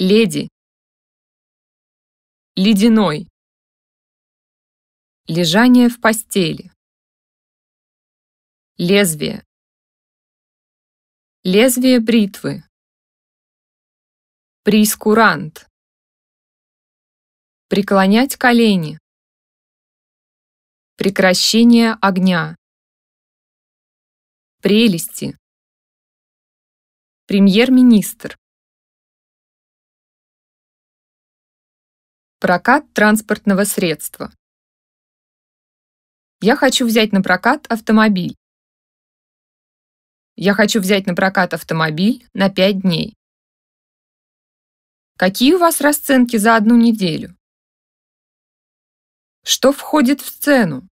леди, ледяной, лежание в постели, лезвие, лезвие бритвы, прискурант, преклонять колени, прекращение огня, прелести, премьер-министр, Прокат транспортного средства. Я хочу взять на прокат автомобиль. Я хочу взять на прокат автомобиль на 5 дней. Какие у вас расценки за одну неделю? Что входит в цену?